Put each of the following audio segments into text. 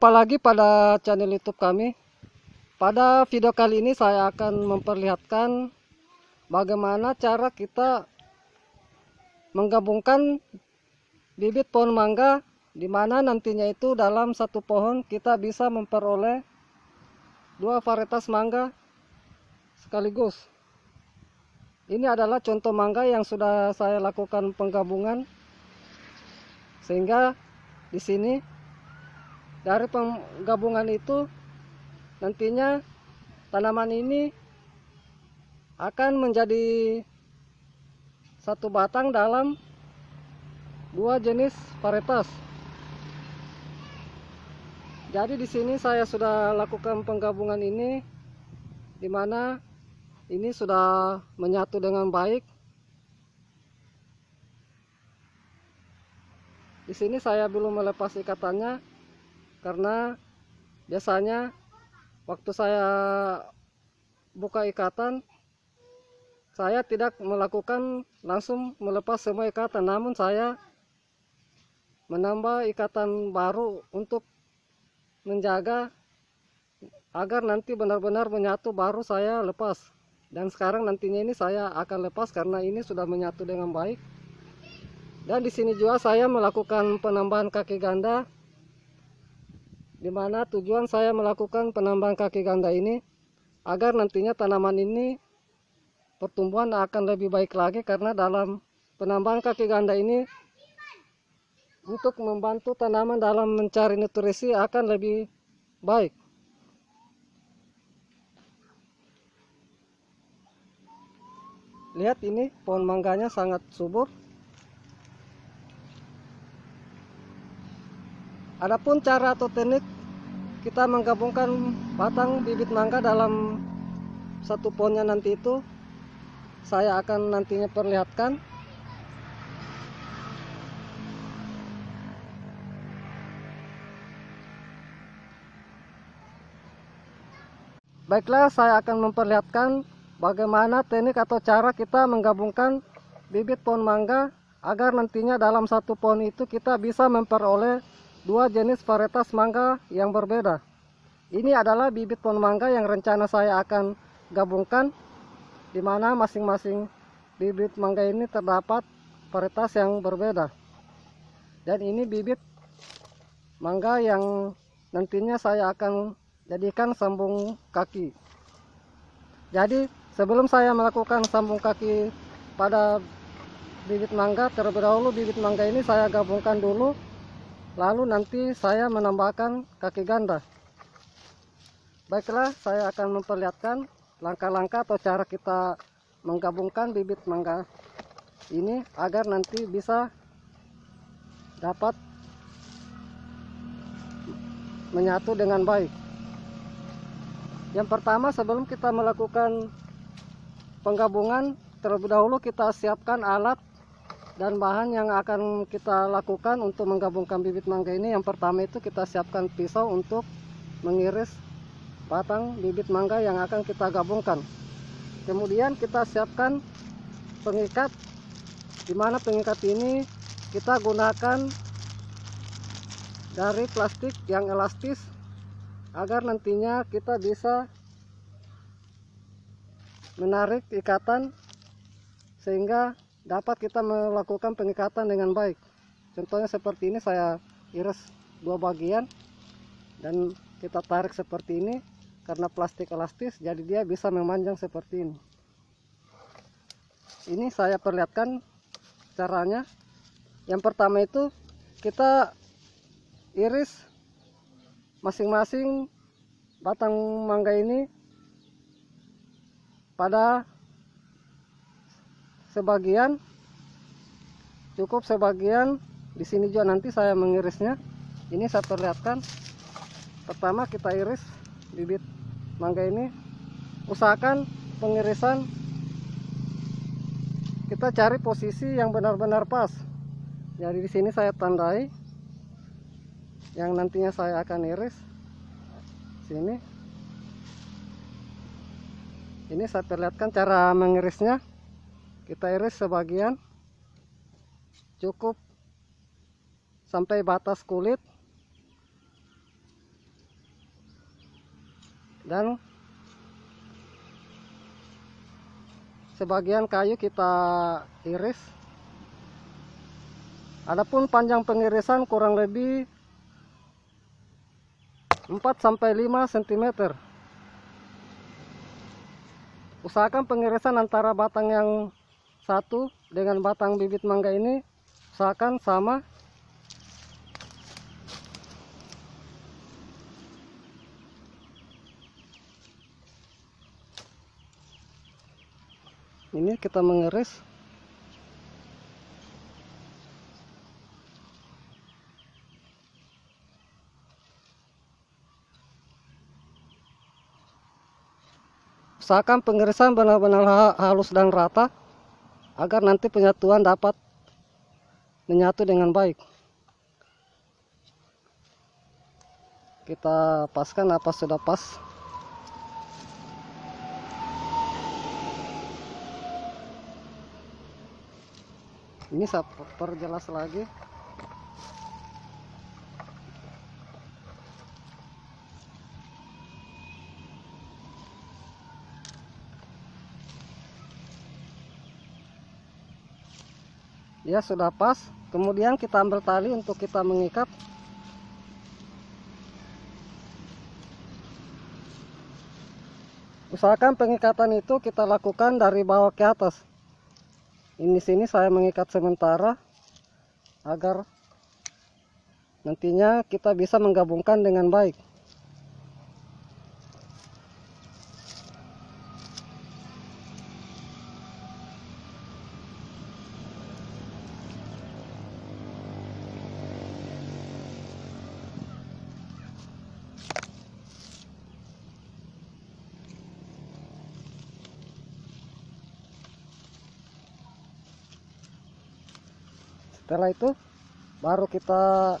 Jumpa lagi pada channel YouTube kami. Pada video kali ini saya akan memperlihatkan bagaimana cara kita menggabungkan bibit pohon mangga di mana nantinya itu dalam satu pohon kita bisa memperoleh dua varietas mangga sekaligus. Ini adalah contoh mangga yang sudah saya lakukan penggabungan sehingga di sini dari penggabungan itu nantinya tanaman ini akan menjadi satu batang dalam dua jenis varietas. Jadi di sini saya sudah lakukan penggabungan ini di mana ini sudah menyatu dengan baik. Di sini saya belum melepas ikatannya karena biasanya waktu saya buka ikatan saya tidak melakukan langsung melepas semua ikatan namun saya menambah ikatan baru untuk menjaga agar nanti benar-benar menyatu baru saya lepas dan sekarang nantinya ini saya akan lepas karena ini sudah menyatu dengan baik dan di sini juga saya melakukan penambahan kaki ganda di mana tujuan saya melakukan penambang kaki ganda ini agar nantinya tanaman ini pertumbuhan akan lebih baik lagi karena dalam penambang kaki ganda ini untuk membantu tanaman dalam mencari nutrisi akan lebih baik. Lihat ini pohon mangganya sangat subur Adapun cara atau teknik kita menggabungkan batang bibit mangga dalam satu pohonnya nanti itu saya akan nantinya perlihatkan Baiklah saya akan memperlihatkan bagaimana teknik atau cara kita menggabungkan bibit pohon mangga agar nantinya dalam satu pohon itu kita bisa memperoleh dua jenis varietas mangga yang berbeda. Ini adalah bibit pohon mangga yang rencana saya akan gabungkan di mana masing-masing bibit mangga ini terdapat varietas yang berbeda. Dan ini bibit mangga yang nantinya saya akan jadikan sambung kaki. Jadi sebelum saya melakukan sambung kaki pada bibit mangga terlebih dahulu bibit mangga ini saya gabungkan dulu lalu nanti saya menambahkan kaki ganda baiklah saya akan memperlihatkan langkah-langkah atau cara kita menggabungkan bibit mangga ini agar nanti bisa dapat menyatu dengan baik yang pertama sebelum kita melakukan penggabungan terlebih dahulu kita siapkan alat dan bahan yang akan kita lakukan untuk menggabungkan bibit mangga ini yang pertama itu kita siapkan pisau untuk mengiris batang bibit mangga yang akan kita gabungkan kemudian kita siapkan pengikat di mana pengikat ini kita gunakan dari plastik yang elastis agar nantinya kita bisa menarik ikatan sehingga dapat kita melakukan pengikatan dengan baik contohnya seperti ini saya iris dua bagian dan kita tarik seperti ini karena plastik elastis jadi dia bisa memanjang seperti ini ini saya perlihatkan caranya yang pertama itu kita iris masing-masing batang mangga ini pada sebagian cukup sebagian di sini juga nanti saya mengirisnya ini saya perlihatkan pertama kita iris bibit mangga ini usahakan pengirisan kita cari posisi yang benar-benar pas jadi di sini saya tandai yang nantinya saya akan iris sini ini saya perlihatkan cara mengirisnya kita iris sebagian cukup sampai batas kulit dan sebagian kayu kita iris adapun panjang pengirisan kurang lebih 4 sampai 5 cm usahakan pengirisan antara batang yang satu dengan batang bibit mangga ini usahakan sama ini kita mengeris usahakan pengerisan benar-benar halus dan rata agar nanti penyatuan dapat menyatu dengan baik. Kita paskan apa sudah pas. Ini saya perjelas lagi. ya sudah pas kemudian kita ambil tali untuk kita mengikat usahakan pengikatan itu kita lakukan dari bawah ke atas ini sini saya mengikat sementara agar nantinya kita bisa menggabungkan dengan baik setelah itu baru kita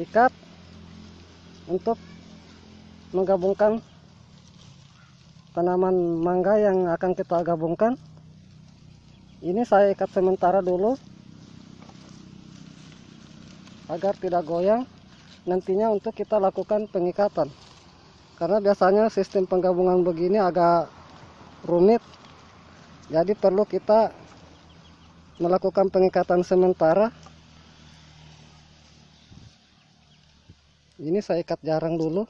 ikat untuk menggabungkan tanaman mangga yang akan kita gabungkan ini saya ikat sementara dulu agar tidak goyang nantinya untuk kita lakukan pengikatan karena biasanya sistem penggabungan begini agak rumit jadi perlu kita melakukan pengikatan sementara ini saya ikat jarang dulu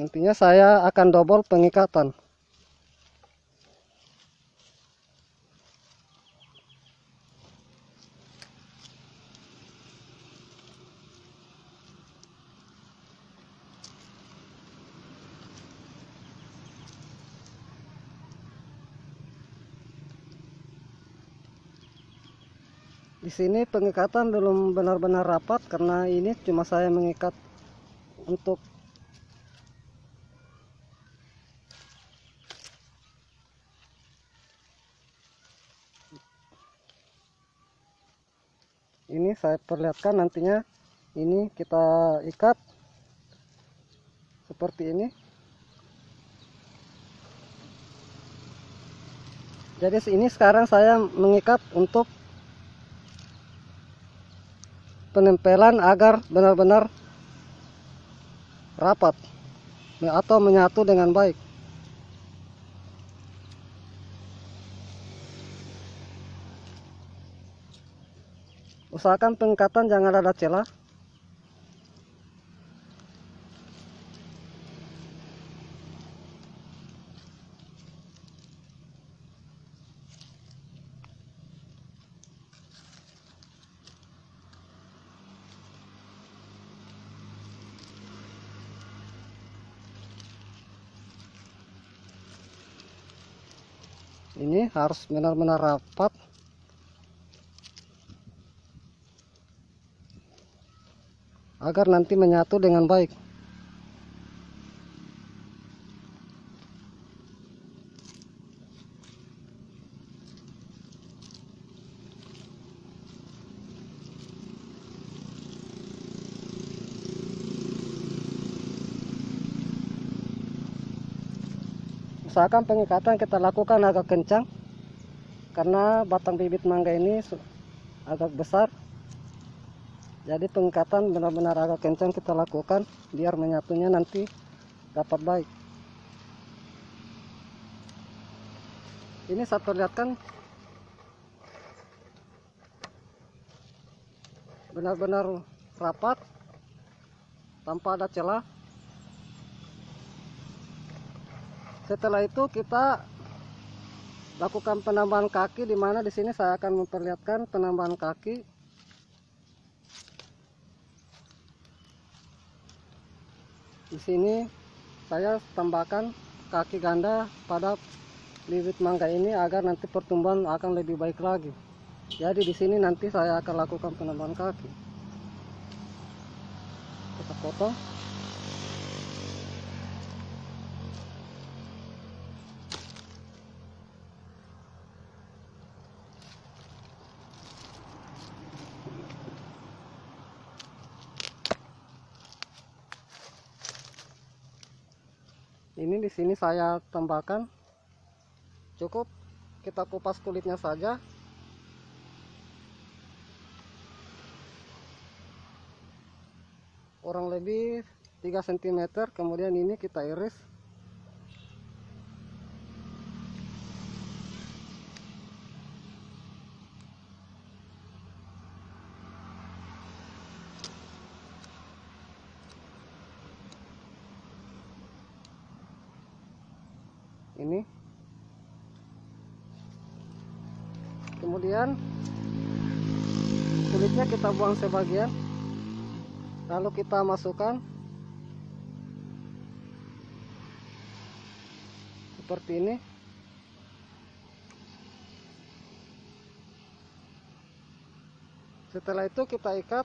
nantinya saya akan double pengikatan Di sini pengikatan belum benar-benar rapat karena ini cuma saya mengikat untuk ini saya perlihatkan nantinya ini kita ikat seperti ini jadi ini sekarang saya mengikat untuk penempelan agar benar-benar rapat atau menyatu dengan baik. Usahakan pengikatan jangan ada celah ini harus benar-benar rapat agar nanti menyatu dengan baik usahakan pengikatan kita lakukan agak kencang karena batang bibit mangga ini agak besar jadi pengikatan benar-benar agak kencang kita lakukan biar menyatunya nanti dapat baik ini saya perlihatkan benar-benar rapat tanpa ada celah setelah itu kita lakukan penambahan kaki di mana di sini saya akan memperlihatkan penambahan kaki di sini saya tambahkan kaki ganda pada bibit mangga ini agar nanti pertumbuhan akan lebih baik lagi jadi di sini nanti saya akan lakukan penambahan kaki kita potong sini saya tambahkan cukup kita kupas kulitnya saja kurang lebih 3 cm kemudian ini kita iris kemudian kulitnya kita buang sebagian lalu kita masukkan seperti ini setelah itu kita ikat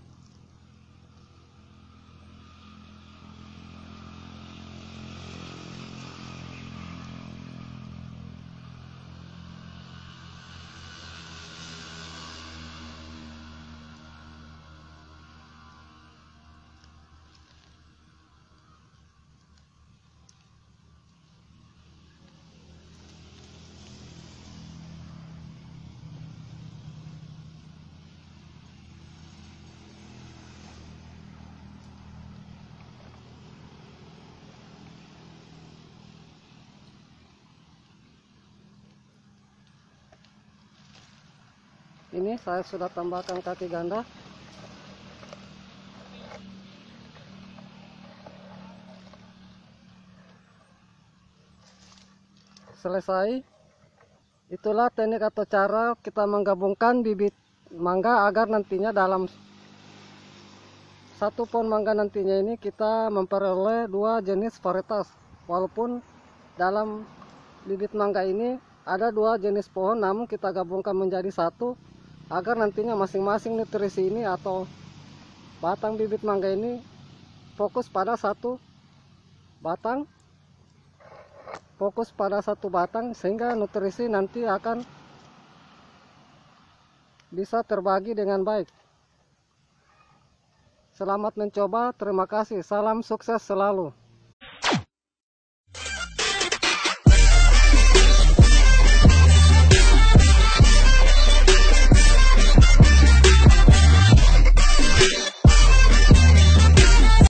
ini saya sudah tambahkan kaki ganda selesai itulah teknik atau cara kita menggabungkan bibit mangga agar nantinya dalam satu pohon mangga nantinya ini kita memperoleh dua jenis varietas walaupun dalam bibit mangga ini ada dua jenis pohon namun kita gabungkan menjadi satu agar nantinya masing-masing nutrisi ini atau batang bibit mangga ini fokus pada satu batang fokus pada satu batang sehingga nutrisi nanti akan bisa terbagi dengan baik selamat mencoba terima kasih salam sukses selalu